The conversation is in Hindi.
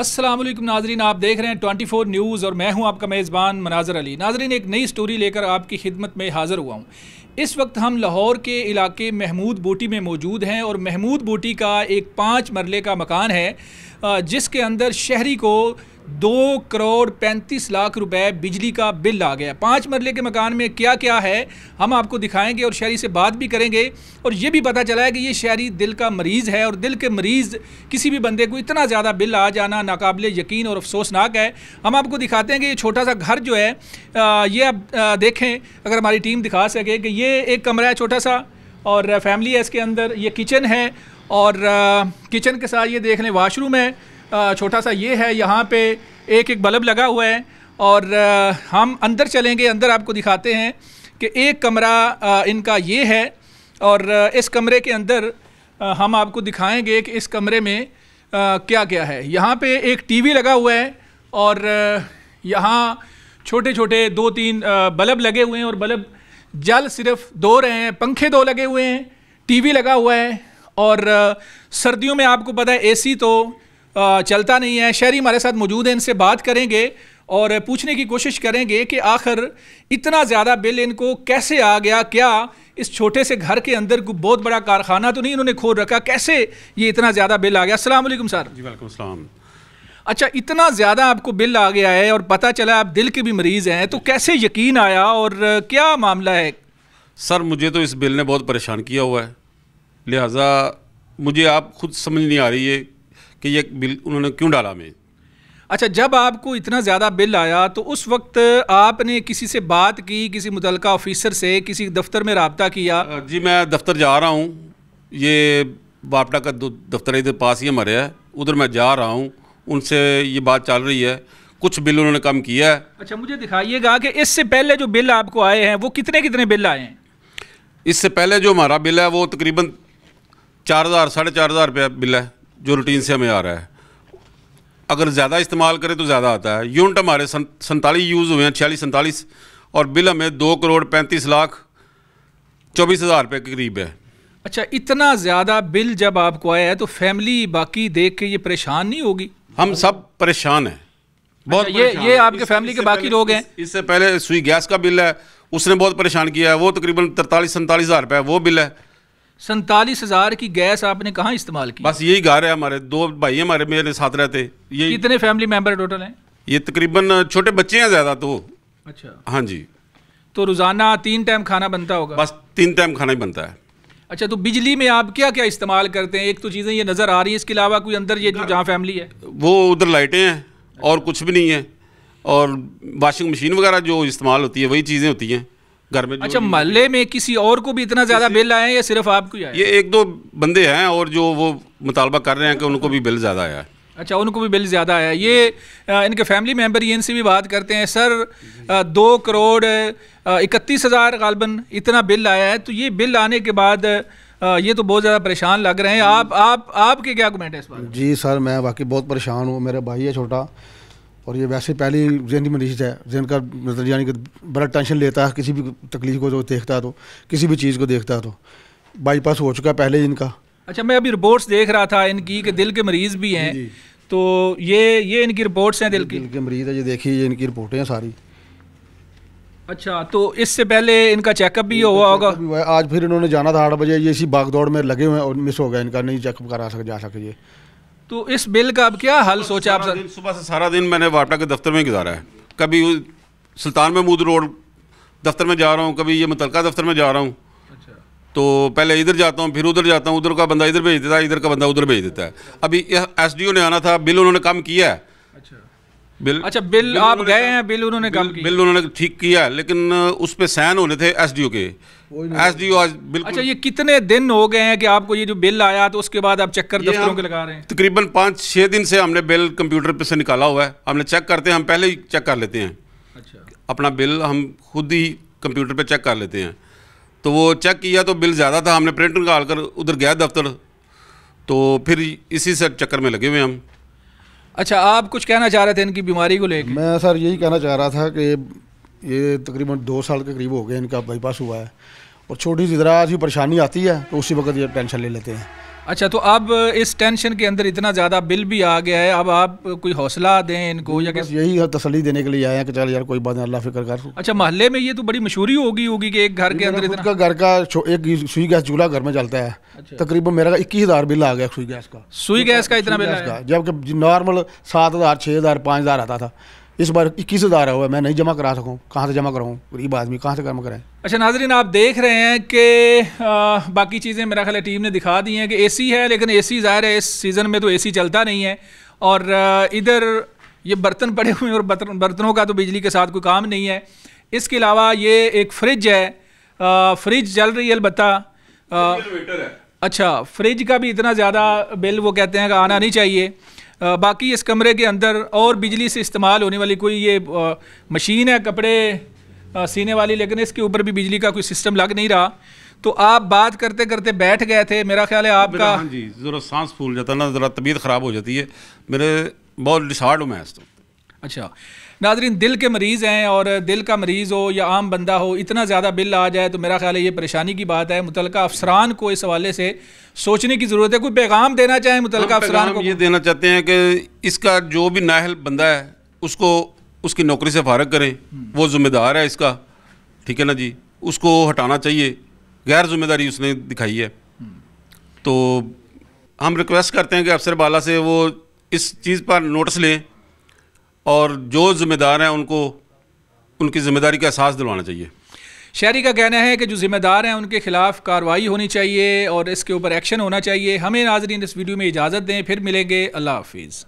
असलम नाजरीन आप देख रहे हैं 24 न्यूज़ और मैं हूं आपका मेज़बान मनाजर अली नाजरीन एक नई स्टोरी लेकर आपकी खिदमत में हाजिर हुआ हूं इस वक्त हम लाहौर के इलाके महमूद बूटी में मौजूद हैं और महमूद बूटी का एक पाँच मरले का मकान है जिसके अंदर शहरी को दो करोड़ पैंतीस लाख रुपए बिजली का बिल आ गया पाँच मरले के मकान में क्या क्या है हम आपको दिखाएंगे और शहरी से बात भी करेंगे और ये भी पता चला है कि ये शहरी दिल का मरीज़ है और दिल के मरीज़ किसी भी बंदे को इतना ज़्यादा बिल आ जाना नाकबले यकीन और अफसोसनाक है हम आपको दिखाते हैं कि ये छोटा सा घर जो है ये आप देखें अगर हमारी टीम दिखा सके कि ये एक कमरा है छोटा सा और फैमिली है इसके अंदर ये किचन है और किचन के साथ ये देख लें वाशरूम है छोटा सा ये है यहाँ पे एक एक बल्ब लगा हुआ है और हम अंदर चलेंगे अंदर आपको दिखाते हैं कि एक कमरा इनका ये है और इस कमरे के अंदर हम आपको दिखाएंगे कि इस कमरे में क्या क्या है यहाँ पे एक टीवी लगा हुआ है और यहाँ छोटे छोटे दो तीन बल्ब लगे हुए हैं और बल्ब जल सिर्फ दो रहे हैं पंखे दो लगे हुए हैं टीवी लगा हुआ है और सर्दियों में आपको पता है एसी तो चलता नहीं है शहरी हमारे साथ मौजूद हैं इनसे बात करेंगे और पूछने की कोशिश करेंगे कि आखिर इतना ज़्यादा बिल इनको कैसे आ गया क्या इस छोटे से घर के अंदर को बहुत बड़ा कारखाना तो नहीं इन्होंने खोल रखा कैसे ये इतना ज़्यादा बिल आ गया असलम सर जी वैलकम सलाम अच्छा इतना ज़्यादा आपको बिल आ गया है और पता चला आप दिल के भी मरीज़ हैं तो कैसे यकीन आया और क्या मामला है सर मुझे तो इस बिल ने बहुत परेशान किया हुआ है लिहाजा मुझे आप खुद समझ नहीं आ रही है कि ये बिल उन्होंने क्यों डाला हमें अच्छा जब आपको इतना ज़्यादा बिल आया तो उस वक्त आपने किसी से बात की किसी मुतल ऑफिसर से किसी दफ्तर में रबता किया जी मैं दफ्तर जा रहा हूँ ये बापटा का दफ्तर इधर पास ही हमारे है उधर मैं जा रहा हूँ उनसे ये बात चल रही है कुछ बिल उन्होंने कम किया है अच्छा मुझे दिखाइएगा कि इससे पहले जो बिल आपको आए हैं वो कितने कितने बिल आए हैं इससे पहले जो हमारा बिल है वो तकरीबन चार हज़ार साढ़े चार हज़ार रुपया बिल है जो रूटीन से हमें आ रहा है अगर ज़्यादा इस्तेमाल करें तो ज़्यादा आता है यूनिट हमारे सन यूज़ हुए हैं छियालीस सैंतालीस और बिल हमें दो करोड़ पैंतीस लाख चौबीस हज़ार रुपये के करीब है अच्छा इतना ज़्यादा बिल जब आपको आया है तो फैमिली बाकी देख के ये परेशान नहीं होगी हम सब परेशान हैं बहुत अच्छा, ये ये आपके फैमिली के बाकी लोग हैं इससे पहले सुई गैस का बिल है उसने बहुत परेशान किया है वो तकरीबन तरतालीस सैंतालीस हज़ार रुपये वो बिल है सैतालीस हजार की गैस आपने कहाँ इस्तेमाल की बस यही घर है हमारे दो भाई हमारे मेरे साथ रहते ये कितने फैमिली मेंबर टोटल हैं ये तकरीबन छोटे बच्चे हैं ज़्यादा तो अच्छा हाँ जी तो रोज़ाना तीन टाइम खाना बनता होगा बस तीन टाइम खाना ही बनता है अच्छा तो बिजली में आप क्या क्या इस्तेमाल करते हैं एक तो चीज़ें ये नज़र आ रही है इसके अलावा कोई अंदर ये जो जहाँ फैमिली है वो उधर लाइटें हैं और कुछ भी नहीं है और वाशिंग मशीन वगैरह जो इस्तेमाल होती है वही चीज़ें होती हैं घर में अच्छा महल्ले में किसी और को भी इतना ज्यादा बिल आया है या सिर्फ आपको आया ये एक दो बंदे हैं और जो वो मुतालबा कर रहे हैं कि उनको भी बिल ज्यादा आया अच्छा उनको भी बिल ज़्यादा आया ये इनके फैमिली मेम्बर ये इनसे भी बात करते हैं सर दो करोड़ इकतीस हज़ार गालबन इतना बिल आया है तो ये बिल आने के बाद ये तो बहुत ज़्यादा परेशान लग रहे हैं आप आप आपके क्या कमेंट है इस बार जी सर मैं बाकी बहुत परेशान हूँ मेरा भाई है छोटा और ये वैसे पहले ही जहन की मरीज है जहन का मतलब यानी कि बड़ा टेंशन लेता है किसी भी तकलीफ को जो देखता तो किसी भी चीज़ को देखता तो बाईपास हो चुका है पहले इनका अच्छा मैं अभी रिपोर्ट्स देख रहा था इनकी कि दिल के मरीज़ भी हैं तो ये ये इनकी रिपोर्ट्स हैं दिल दिल की दिल के मरीज़ है ये देखिए ये इनकी रिपोर्टें हैं सारी अच्छा तो इससे पहले इनका चेकअप भी हुआ होगा आज फिर इन्होंने जाना था आठ बजे ये इसी भाग दौड़ में लगे हुए हैं और मिस हो गया इनका नहीं चेकअप करा सक जा सके ये तो इस बिल का अब क्या हल सोचा आप सर सुबह से सारा दिन मैंने वापटा के दफ्तर में गुजारा है कभी सुल्तान महमूद रोड दफ्तर में जा रहा हूँ कभी ये मुतलका दफ्तर में जा रहा हूँ अच्छा। तो पहले इधर जाता हूँ फिर उधर जाता हूँ उधर का बंदा इधर भेज देता है इधर का बंदा उधर भेज देता है अभी एस डी ओ ने आना था बिल उन्होंने काम किया है अच्छा बिल अच्छा बिल, बिल आप गए हैं बिल उन्होंने बिल, बिल उन्होंने ठीक किया लेकिन उस पर सैन होने थे ओ के एस ओ आज बिल्कुल अच्छा ये कितने दिन हो गए हैं कि आपको ये जो बिल आया तो उसके बाद आप चक्कर दफ्तरों के लगा रहे हैं तकरीबन पाँच छः दिन से हमने बिल कंप्यूटर पर से निकाला हुआ है हमने चेक करते हैं हम पहले ही चेक कर लेते हैं अच्छा अपना बिल हम खुद ही कंप्यूटर पर चेक कर लेते हैं तो वो चेक किया तो बिल ज़्यादा था हमने प्रिंट निकाल कर उधर गया दफ्तर तो फिर इसी से चक्कर में लगे हुए हम अच्छा आप कुछ कहना चाह रहे थे इनकी बीमारी को लेकर मैं सर यही कहना चाह रहा था कि ये तकरीबन दो साल के करीब हो गए इनका बाईपास हुआ है और छोटी सी ज़रा सी परेशानी आती है तो उसी वक्त ये टेंशन ले लेते हैं अच्छा तो अब इस टेंशन के अंदर इतना ज़्यादा बिल भी आ गया है अब आप कोई हौसला दें इनको या किस यही तसली देने के लिए आया कि चल यार कोई बात नहीं अल्लाह फिक्र कर अच्छा मोहल्ले में ये तो बड़ी मशहूरी होगी होगी कि एक घर के अंदर इतना घर का एक सुई गैस चूल्हा घर में चलता है अच्छा। तकरीबन मेरा इक्कीस हज़ार बिल आ गया सुई गैस का सुई गैस का इतना बिल जबकि नॉर्मल सात हज़ार छः हज़ार पाँच हज़ार आता था इस बार इक्कीस हज़ार हुआ मैं नहीं जमा करा सकूँ कहाँ से जमा कराऊँ गरीब आदमी कहाँ से कम कराएं अच्छा नाजरीन आप देख रहे हैं कि बाकी चीज़ें मेरा ख्याल टीम ने दिखा दी हैं कि एसी है लेकिन एसी ज़ाहिर है इस सीज़न में तो एसी चलता नहीं है और इधर ये बर्तन पड़े हुए हैं और बर्तन बर्तनों का तो बिजली के साथ कोई काम नहीं है इसके अलावा ये एक फ्रिज है फ्रिज चल रही है अलबत्त अच्छा फ्रिज का भी इतना ज़्यादा बिल वो कहते हैं कि आना नहीं चाहिए बाकी इस कमरे के अंदर और बिजली से इस्तेमाल होने वाली कोई ये मशीन है कपड़े सीने वाली लेकिन इसके ऊपर भी बिजली का कोई सिस्टम लग नहीं रहा तो आप बात करते करते बैठ गए थे मेरा ख्याल है आपका हाँ जी ज़रा सांस फूल जाता ना ज़रा तबीयत ख़राब हो जाती है मेरे बहुत डिसार्ड हूँ मैं इस तो अच्छा नाजरीन दिल के मरीज़ हैं और दिल का मरीज़ हो या आम बंदा हो इतना ज़्यादा बिल आ जाए तो मेरा ख्याल है ये परेशानी की बात है मुतल अफसरान को इस हवाले से सोचने की ज़रूरत है कोई पैगाम देना चाहें मुतल अफसरान को ये देना चाहते हैं कि इसका जो भी नाहल बंदा है उसको उसकी नौकरी से फारग करें हम्म। वो ज़िम्मेदार है इसका ठीक है ना जी उसको हटाना चाहिए गैर जिम्मेदारी उसने दिखाई है हम्म। तो हम रिक्वेस्ट करते हैं कि अफसर बाला से वो इस चीज़ पर नोटिस लें और जो ज़िम्मेदार हैं उनको उनकी ज़िम्मेदारी का एहसास दिलवाना चाहिए शहरी का कहना है कि जो ज़िम्मेदार हैं उनके ख़िलाफ़ कार्रवाई होनी चाहिए और इसके ऊपर एक्शन होना चाहिए हमें नाजरीन इस वीडियो में इजाज़त दें फिर मिलेंगे अल्लाह हाफिज़